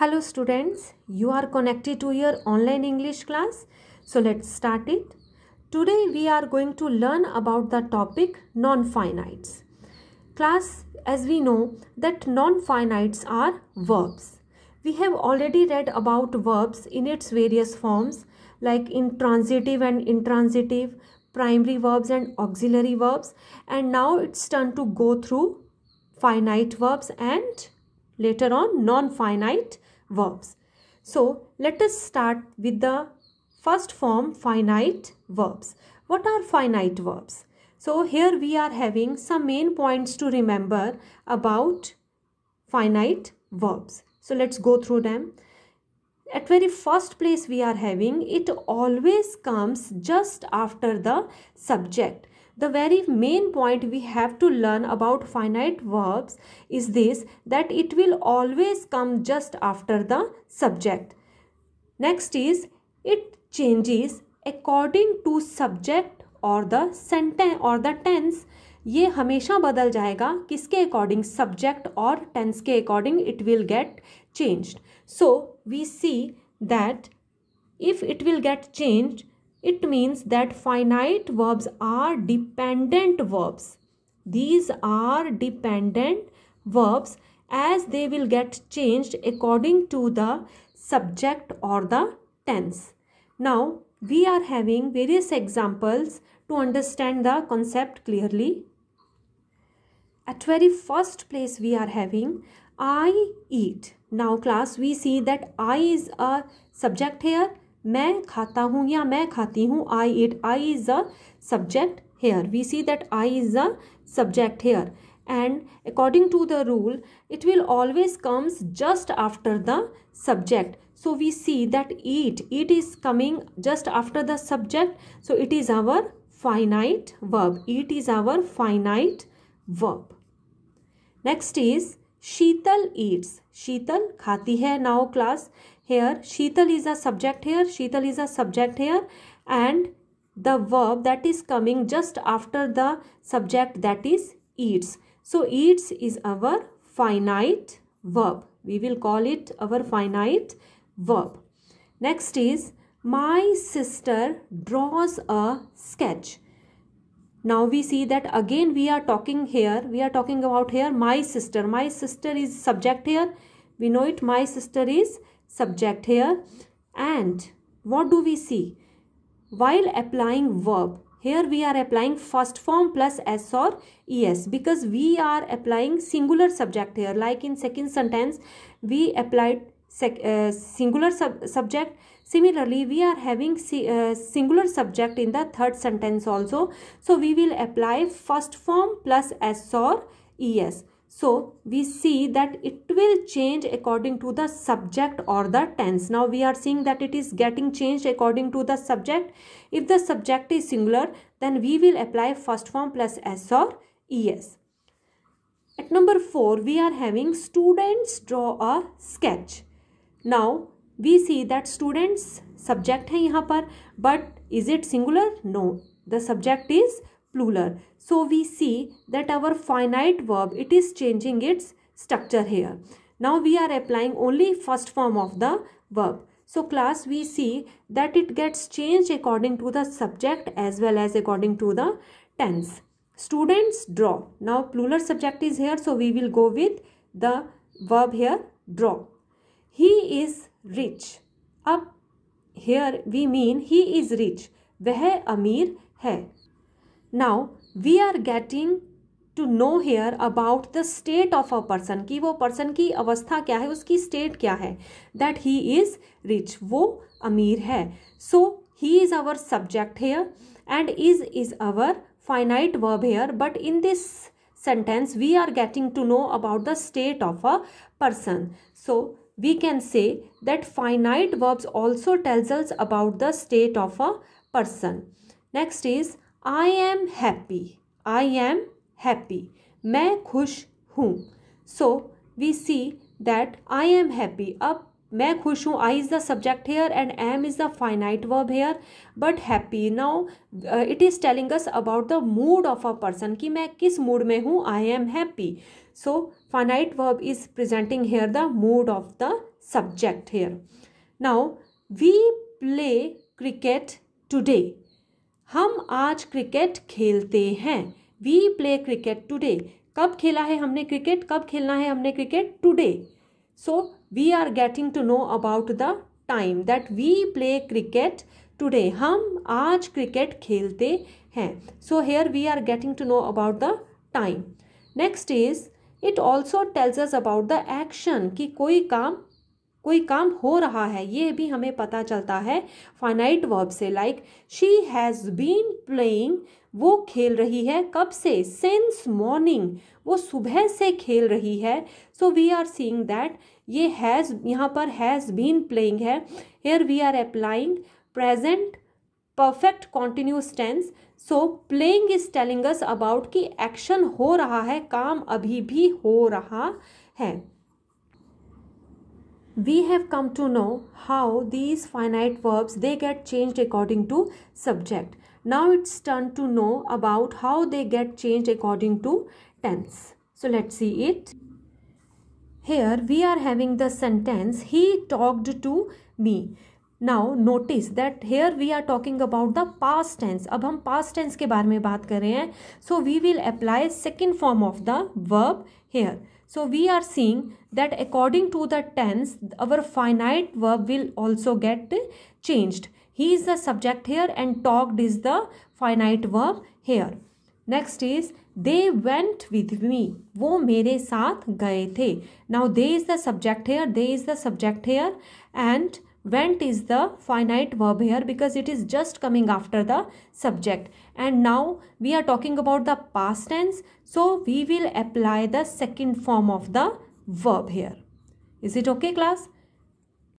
Hello students, you are connected to your online English class. So let's start it. Today we are going to learn about the topic non-finites. Class, as we know that non-finites are verbs. We have already read about verbs in its various forms like intransitive and intransitive, primary verbs and auxiliary verbs and now it's turn to go through finite verbs and later on non-finite verbs verbs. So let us start with the first form finite verbs. What are finite verbs? So here we are having some main points to remember about finite verbs. So let's go through them. At very first place we are having it always comes just after the subject the very main point we have to learn about finite verbs is this that it will always come just after the subject. Next is it changes according to subject or the sentence or the tense. ये हमेशा बदल जाएगा किसके according subject और tense के according it will get changed so we see that if it will get changed it means that finite verbs are dependent verbs. These are dependent verbs as they will get changed according to the subject or the tense. Now, we are having various examples to understand the concept clearly. At very first place we are having I eat. Now class we see that I is a subject here मैं खाता हूँ या मैं खाती हूँ I eat I is a subject here we see that I is a subject here and according to the rule it will always comes just after the subject so we see that eat it is coming just after the subject so it is our finite verb eat is our finite verb next is Sheetal eats Sheetal खाती है now class here sheetal is a subject here sheetal is a subject here and the verb that is coming just after the subject that is eats so eats is our finite verb we will call it our finite verb next is my sister draws a sketch now we see that again we are talking here we are talking about here my sister my sister is subject here we know it my sister is subject here and what do we see while applying verb here we are applying first form plus s or es because we are applying singular subject here like in second sentence we applied sec, uh, singular sub subject similarly we are having si uh, singular subject in the third sentence also so we will apply first form plus s or es so we see that it will change according to the subject or the tense. Now we are seeing that it is getting changed according to the subject. If the subject is singular, then we will apply first form plus s or es. At number 4, we are having students draw a sketch. Now we see that students subject है यहाँ पर but is it singular? No. The subject is plural. So we see that our finite verb, it is changing its structure here. Now we are applying only first form of the verb. So class we see that it gets changed according to the subject as well as according to the tense. Students draw. Now plural subject is here so we will go with the verb here draw. He is rich. Up here we mean he is rich. वह अमीर है now we are getting to know here about the state of a person कि वो person की अवस्था क्या है उसकी स्टेट क्या है दैट ही इज़ रिच वो अमीर है so he is our subject here and is is our finite verb here but in this sentence we are getting to know about the state of a person so we can say that finite verbs also tells about the state of a person next is I am happy I am happy मैं खुश हूँ so we see that I am happy अब मैं खुश हूँ I is the subject here and am is the finite verb here but happy now it is telling us about the mood of a person कि मैं किस mood में हूँ I am happy so finite verb is presenting here the mood of the subject here now we play cricket today हम आज cricket खेलते हैं we play cricket today कब खेला है हमने क्रिकेट कब खेलना है हमने cricket today so we are getting to know about the time that we play cricket today हम आज क्रिकेट खेलते हैं so here we are getting to know about the time next is it also tells us about the action कि कोई काम कोई काम हो रहा है ये भी हमें पता चलता है फाइनाइट वर्ब से like she has been playing वो खेल रही है कब से सिंस मॉर्निंग वो सुबह से खेल रही है so we are seeing that ये हैज़ यहाँ पर हैज़ बीन प्लेइंग है here we are applying present perfect continuous tense so playing is telling us about कि एक्शन हो रहा है काम अभी भी हो रहा है we have come to know how these finite verbs they get changed according to subject now it's turn to know about how they get changed according to tense so let's see it here we are having the sentence he talked to me now notice that here we are talking about the past tense अब हम past tense के बारे में बात कर रहे हैं so we will apply second form of the verb here so we are seeing that according to the tense, our finite verb will also get changed. He is the subject here and talked is the finite verb here. Next is they went with me. वो मेरे साथ गए थे. Now they is the subject here. They is the subject here and went is the finite verb here because it is just coming after the subject and now we are talking about the past tense so we will apply the second form of the verb here is it okay class